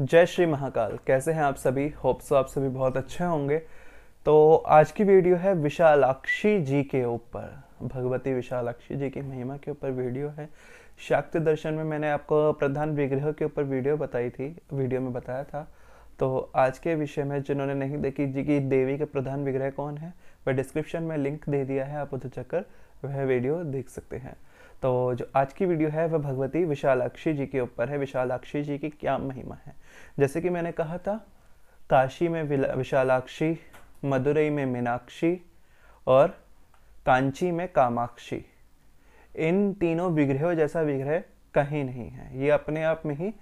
जय श्री महाकाल कैसे हैं आप सभी होप्स आप सभी बहुत अच्छे होंगे तो आज की वीडियो है विशालाक्षी जी के ऊपर भगवती विशालाक्षी जी की महिमा के ऊपर वीडियो है शाक्ति दर्शन में मैंने आपको प्रधान विग्रह के ऊपर वीडियो बताई थी वीडियो में बताया था तो आज के विषय में जिन्होंने नहीं देखी जी की देवी के प्रधान विग्रह कौन है वह डिस्क्रिप्शन में लिंक दे दिया है आप उधर चक्कर वह वीडियो देख सकते हैं तो जो आज की वीडियो है वह भगवती विशालाक्षी जी के ऊपर है विशालाक्षी जी की क्या महिमा है जैसे कि मैंने कहा था काशी में विशालाक्षी मदुरई में मीनाक्षी और कांची में कामाक्षी इन तीनों विग्रहों जैसा विग्रह कहीं नहीं है ये अपने आप में ही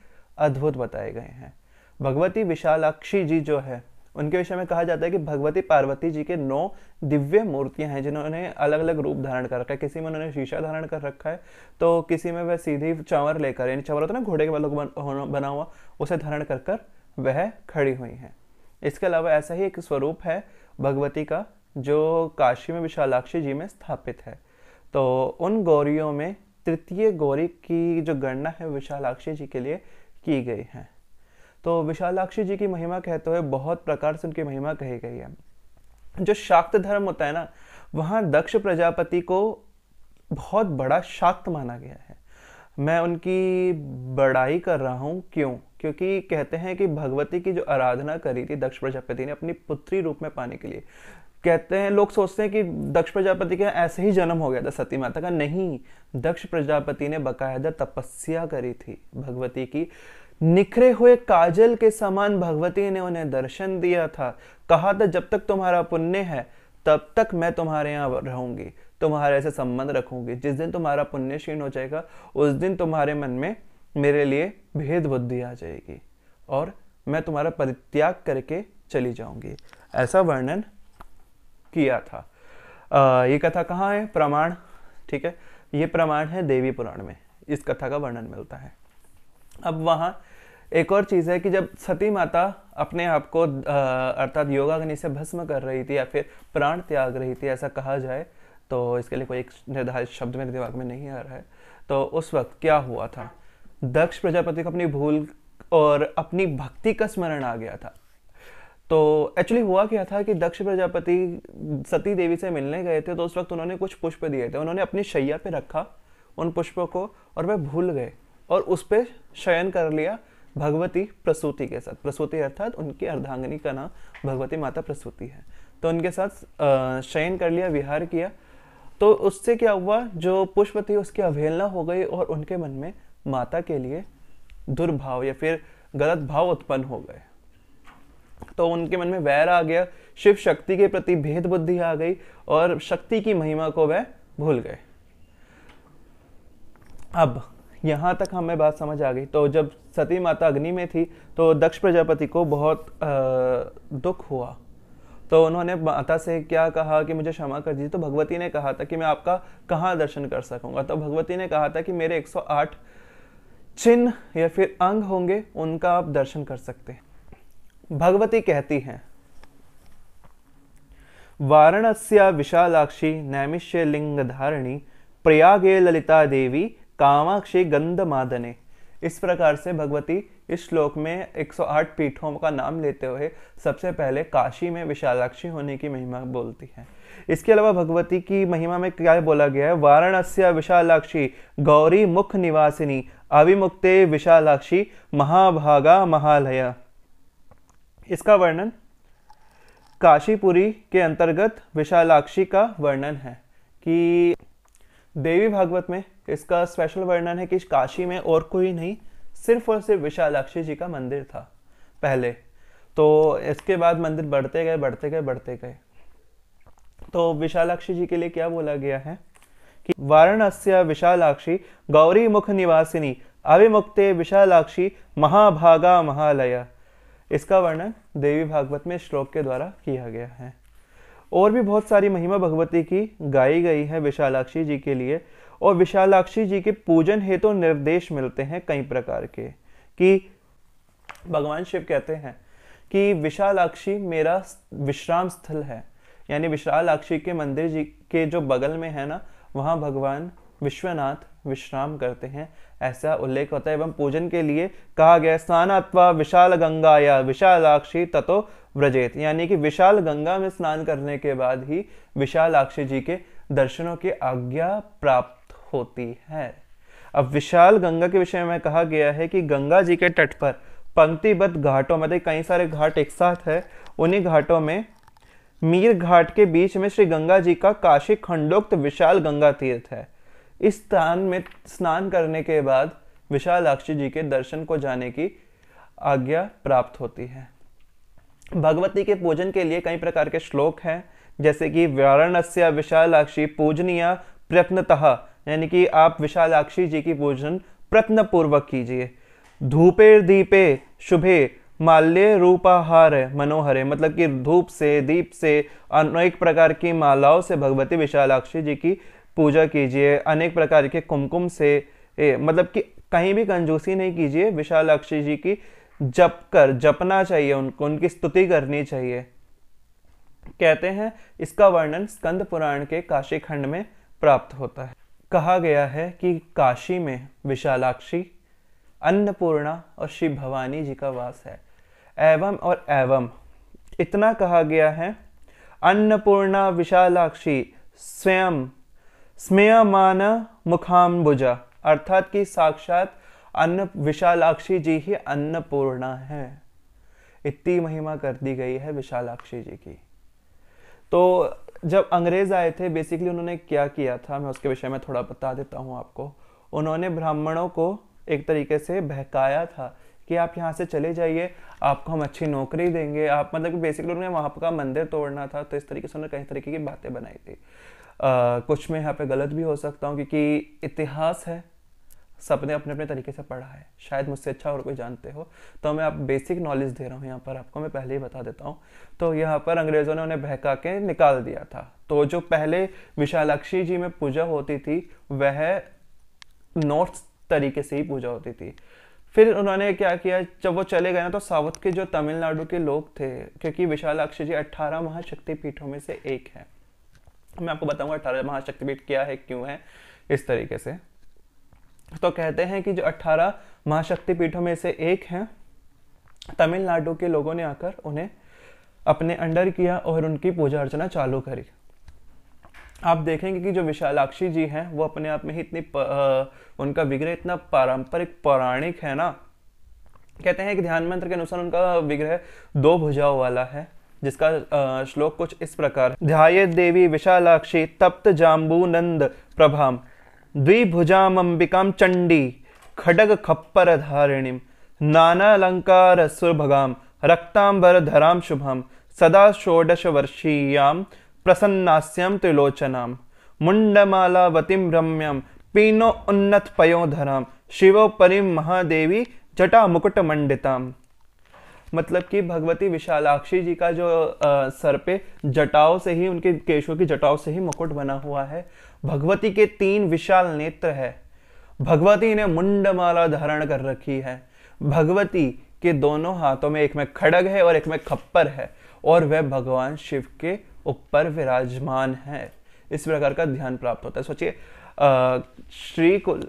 अद्भुत बताए गए हैं भगवती विशालाक्षी जी जो है उनके विषय में कहा जाता है कि भगवती पार्वती जी के नौ दिव्य मूर्तियां हैं जिन्होंने अलग अलग रूप धारण कर रखा है किसी में उन्होंने शीशा धारण कर रखा है तो किसी में वह सीधी चावर लेकर यानी चावर होता तो है ना घोड़े के बालों बना हुआ उसे धारण कर कर वह खड़ी हुई हैं इसके अलावा ऐसा ही एक स्वरूप है भगवती का जो काशी में विशालाक्षी जी में स्थापित है तो उन गौरियों में तृतीय गौरी की जो गणना है विशालाक्षी जी के लिए की गई है तो विशालाक्षी जी की महिमा कहते हुए बहुत प्रकार से उनकी महिमा कही गई है जो शाक्त धर्म होता है ना वहाँ दक्ष प्रजापति को बहुत बड़ा शाक्त माना गया है मैं उनकी बड़ाई कर रहा हूँ क्यों क्योंकि कहते हैं कि भगवती की जो आराधना करी थी दक्ष प्रजापति ने अपनी पुत्री रूप में पाने के लिए कहते हैं लोग सोचते हैं कि दक्ष प्रजापति का ऐसे ही जन्म हो गया था सती माता का नहीं दक्ष प्रजापति ने बकायदा तपस्या करी थी भगवती की निखरे हुए काजल के समान भगवती ने उन्हें दर्शन दिया था कहा था जब तक तुम्हारा पुण्य है तब तक मैं तुम्हारे यहाँ रहूंगी तुम्हारे से संबंध रखूंगी जिस दिन तुम्हारा पुण्य क्षीण हो जाएगा उस दिन तुम्हारे मन में मेरे लिए भेद बुद्धि आ जाएगी और मैं तुम्हारा परित्याग करके चली जाऊंगी ऐसा वर्णन किया था आ, ये कथा कहाँ है प्रमाण ठीक है ये प्रमाण है देवी पुराण में इस कथा का वर्णन मिलता है अब वहाँ एक और चीज़ है कि जब सती माता अपने आप को अर्थात योगाग्नि से भस्म कर रही थी या फिर प्राण त्याग रही थी ऐसा कहा जाए तो इसके लिए कोई एक निर्धारित शब्द मेरे दिमाग में नहीं आ रहा है तो उस वक्त क्या हुआ था दक्ष प्रजापति को अपनी भूल और अपनी भक्ति का स्मरण आ गया था तो एक्चुअली हुआ क्या था कि दक्ष प्रजापति सती देवी से मिलने गए थे तो उस वक्त उन्होंने कुछ पुष्प दिए थे उन्होंने अपनी शैया पे रखा उन पुष्पों को और वह भूल गए और उस पर शयन कर लिया भगवती प्रसूति के साथ प्रसूति अर्थात उनकी अर्धांगनी का नाम भगवती माता प्रसूति है तो उनके साथ शयन कर लिया विहार किया तो उससे क्या हुआ जो पुष्प थी उसकी अवहेलना हो गई और उनके मन में माता के लिए दुर्भाव या फिर गलत भाव उत्पन्न हो गए तो उनके मन में वैर आ गया शिव शक्ति के प्रति भेद बुद्धि आ गई और शक्ति की महिमा को वह भूल गए अब यहां तक हमें बात समझ आ गई तो जब सती माता अग्नि में थी तो दक्ष प्रजापति को बहुत आ, दुख हुआ तो उन्होंने माता से क्या कहा कि मुझे क्षमा कर दीजिए तो भगवती ने कहा था कि मैं आपका कहाँ दर्शन कर सकूंगा तो भगवती ने कहा था कि मेरे 108 चिन्ह या फिर अंग होंगे उनका आप दर्शन कर सकते हैं भगवती कहती हैं वाराणस्य विशालाक्षी नैमिष्य लिंग धारणी प्रयागे ललिता देवी कामाक्षी गंधमादने इस प्रकार से भगवती इस श्लोक में 108 पीठों का नाम लेते हुए सबसे पहले काशी में विशालाक्षी होने की महिमा बोलती है इसके अलावा भगवती की महिमा में क्या बोला गया है वाराणस्य विशालाक्षी गौरी मुख निवासिनी अभिमुक्ते विशालाक्षी महाभागा महालया इसका वर्णन काशीपुरी के अंतर्गत विशालाक्षी का वर्णन है कि देवी भागवत में इसका स्पेशल वर्णन है कि काशी में और कोई नहीं सिर्फ और सिर्फ विशालाक्षी जी का मंदिर था पहले तो इसके बाद मंदिर बढ़ते गए बढ़ते गए बढ़ते गए तो विशालाक्षी जी के लिए क्या बोला गया है कि वाराणस्य विशालाक्षी गौरी मुख निवासिनी अभिमुक्ते विशालाक्षी महाभागा महालया इसका वर्णन देवी भागवत में श्लोक के द्वारा किया गया है और भी बहुत सारी महिमा भगवती की गाई गई है विशालाक्षी जी के लिए और विशालाक्षी जी के पूजन हेतु तो निर्देश मिलते हैं कई प्रकार के कि भगवान शिव कहते हैं कि विशालाक्षी मेरा विश्राम स्थल है यानी विशालाक्षी के मंदिर जी के जो बगल में है ना वहाँ भगवान विश्वनाथ विश्राम करते हैं ऐसा उल्लेख होता है एवं पूजन के लिए कहा गया अथवा विशाल गंगा या विशालाक्षी ततो व्रजेत यानी कि विशाल गंगा में स्नान करने के बाद ही विशालाक्षी जी के दर्शनों की आज्ञा प्राप्त होती है अब विशाल गंगा के विषय में कहा गया है कि गंगा जी के तट पर पंक्तिबद्ध घाटों में कई सारे घाट एक साथ है उन्हीं घाटों में मीर घाट के बीच में श्री गंगा जी का काशी खंडोक्त विशाल गंगा तीर्थ है इस स्थान में स्नान करने के बाद विशालाक्षी जी के दर्शन को जाने की आज्ञा प्राप्त होती है भगवती के पूजन के लिए कई प्रकार के श्लोक हैं जैसे कि वाराणस्य विशालाक्षी पूजनीय प्रत्नतः यानी कि आप विशालाक्षी जी की पूजन प्रत्न पूर्वक कीजिए धूपे दीपे शुभे माल्य रूपाहार मनोहरे मतलब कि धूप से दीप से अनेक प्रकार की मालाओं से भगवती विशालाक्षी जी की पूजा कीजिए अनेक प्रकार के कुमकुम से ए, मतलब कि कहीं भी कंजूसी नहीं कीजिए विशालाक्षी जी की जप कर जपना चाहिए उनको उनकी स्तुति करनी चाहिए कहते हैं इसका वर्णन स्कंद पुराण के काशी खंड में प्राप्त होता है कहा गया है कि काशी में विशालाक्षी अन्नपूर्णा और शिव भवानी जी का वास है एवं और एवं इतना कहा गया है अन्नपूर्णा विशालाक्षी स्वयं स्मेयमान मुखाम्बुजा अर्थात कि साक्षात अन्न विशालाक्षी जी ही अन्नपूर्णा है इतनी महिमा कर दी गई है विशालाक्षी जी की तो जब अंग्रेज आए थे बेसिकली उन्होंने क्या किया था मैं उसके विषय में थोड़ा बता देता हूँ आपको उन्होंने ब्राह्मणों को एक तरीके से बहकाया था कि आप यहाँ से चले जाइए आपको हम अच्छी नौकरी देंगे आप मतलब कि बेसिकली उन्हें वहाँ का मंदिर तोड़ना था तो इस तरीके से उन्होंने कई तरीके की बातें बनाई थी आ, कुछ मैं यहाँ पे गलत भी हो सकता हूँ क्योंकि इतिहास है सबने अपने अपने तरीके से पढ़ा है शायद मुझसे अच्छा और कोई जानते हो तो मैं आप बेसिक नॉलेज दे रहा हूँ यहाँ पर आपको मैं पहले ही बता देता हूँ तो यहाँ पर अंग्रेज़ों ने उन्हें बहका के निकाल दिया था तो जो पहले विशालाक्षी जी में पूजा होती थी वह नॉर्थ तरीके से ही पूजा होती थी फिर उन्होंने क्या किया जब वो चले गए ना तो साउथ के जो तमिलनाडु के लोग थे क्योंकि विशालाक्ष जी अट्ठारह महाशक्ति पीठों में से एक है मैं आपको बताऊंगा अट्ठारह महाशक्ति पीठ क्या है क्यों है इस तरीके से तो कहते हैं कि जो अट्ठारह महाशक्ति पीठों में से एक है तमिलनाडु के लोगों ने आकर उन्हें अपने अंडर किया और उनकी पूजा अर्चना चालू करी आप देखेंगे कि जो विशालाक्षी जी हैं वो अपने आप में ही इतनी प, आ, उनका विग्रह इतना पारंपरिक पौराणिक है ना कहते हैं कि ध्यान मंत्र के अनुसार उनका विग्रह दो भुजाओं वाला है जिसका श्लोक कुछ इस प्रकार ध्याय देवी विशालाक्षी तप्त जाम्बू नंद प्रभाम द्विभुजाम अंबिकाम चंडी खडग खप्पर धारिणीम अलंकार सुरभगाम रक्तांबर धराम शुभम सदा षोडश वर्षीयाम प्रसन्नास्यम त्रिलोचनम मुंडमालावतीम रम्यम पीनो उन्नत पयोधरम शिवोपरि महादेवी जटा मुकुट मंडितम मतलब कि भगवती विशालाक्षी जी का जो आ, सर पे जटाओं से ही उनके केशों की जटाओं से ही मुकुट बना हुआ है भगवती के तीन विशाल नेत्र है भगवती ने मुंडमाला धारण कर रखी है भगवती के दोनों हाथों में एक में खड़ग है और एक में खप्पर है और वह भगवान शिव के ऊपर विराजमान है इस प्रकार का ध्यान प्राप्त होता है सोचिए श्री कुल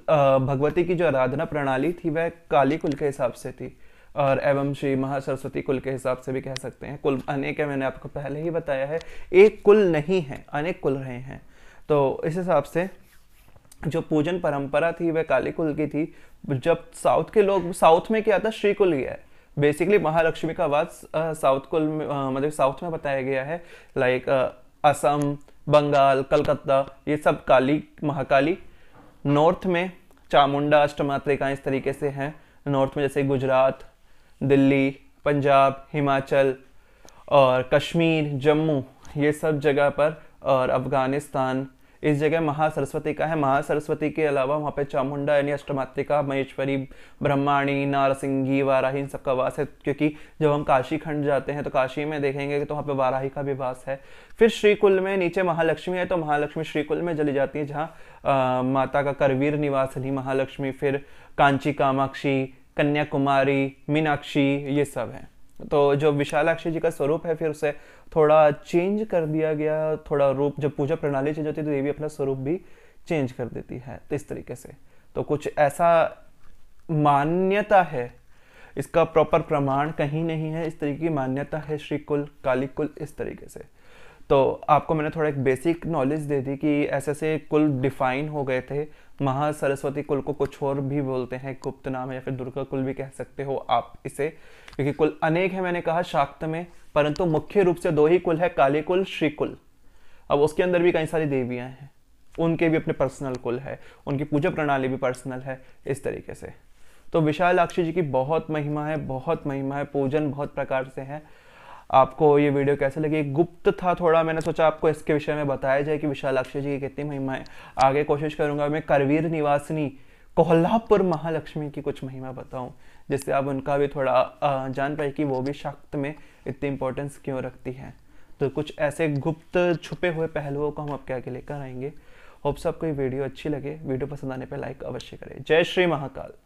भगवती की जो आराधना प्रणाली थी वह काली कुल के हिसाब से थी और एवं श्री महासरस्वती कुल के हिसाब से भी कह सकते हैं कुल अनेक है मैंने आपको पहले ही बताया है एक कुल नहीं है अनेक कुल रहे हैं तो इस हिसाब से जो पूजन परंपरा थी वह काली कुल की थी जब साउथ के लोग साउथ में क्या था श्री कुल ही है बेसिकली महालक्ष्मी का आवाज़ साउथ को मतलब साउथ में बताया गया है लाइक असम बंगाल कलकत्ता ये सब काली महाकाली नॉर्थ में चामुंडा अष्टमात्रिका इस तरीके से हैं नॉर्थ में जैसे गुजरात दिल्ली पंजाब हिमाचल और कश्मीर जम्मू ये सब जगह पर और अफ़गानिस्तान इस जगह महासरस्वती का है महासरस्वती के अलावा वहाँ पे चामुंडा यानी अष्टमात्रिका महेश्वरी ब्रह्माणी नारसिंगी वाराही इन सबका वास है क्योंकि जब हम काशी खंड जाते हैं तो काशी में देखेंगे तो वहाँ पे वाराही का भी वास है फिर श्रीकुल में नीचे महालक्ष्मी है तो महालक्ष्मी श्रीकुल में चली जाती है जहाँ माता का करवीर निवास है महालक्ष्मी फिर कांची कामाक्षी कन्याकुमारी मीनाक्षी ये सब हैं तो जो विशालाक्षी जी का स्वरूप है फिर उसे थोड़ा चेंज कर दिया गया थोड़ा रूप जब पूजा प्रणाली चेंज होती है तो देवी अपना स्वरूप भी चेंज कर देती है तो इस तरीके से तो कुछ ऐसा मान्यता है इसका प्रॉपर प्रमाण कहीं नहीं है इस तरीके की मान्यता है श्री कुल काली कुल इस तरीके से तो आपको मैंने थोड़ा एक बेसिक नॉलेज दे दी कि ऐसे ऐसे कुल डिफाइन हो गए थे महा सरस्वती कुल को कुछ और भी बोलते हैं गुप्त नाम या फिर दुर्गा कुल भी कह सकते हो आप इसे क्योंकि कुल अनेक है मैंने कहा शाक्त में परंतु मुख्य रूप से दो ही कुल है काली कुल श्री कुल अब उसके अंदर भी कई सारी देवियां हैं उनके भी अपने पर्सनल कुल है उनकी पूजा प्रणाली भी पर्सनल है इस तरीके से तो विशालाक्षी जी की बहुत महिमा है बहुत महिमा है पूजन बहुत प्रकार से है आपको ये वीडियो कैसे लगी गुप्त था थोड़ा मैंने सोचा आपको इसके विषय में बताया जाए कि विशालाक्षी जी की कितनी महिमा है आगे कोशिश करूंगा मैं करवीर निवासिनी कोल्हापुर महालक्ष्मी की कुछ महिमा बताऊं जिससे आप उनका भी थोड़ा जान पाए कि वो भी शक्त में इतनी इंपॉर्टेंस क्यों रखती है तो कुछ ऐसे गुप्त छुपे हुए पहलुओं को हम आपके आगे लेकर आएंगे होप्स आपको ये वीडियो अच्छी लगे वीडियो पसंद आने पर लाइक अवश्य करें जय श्री महाकाल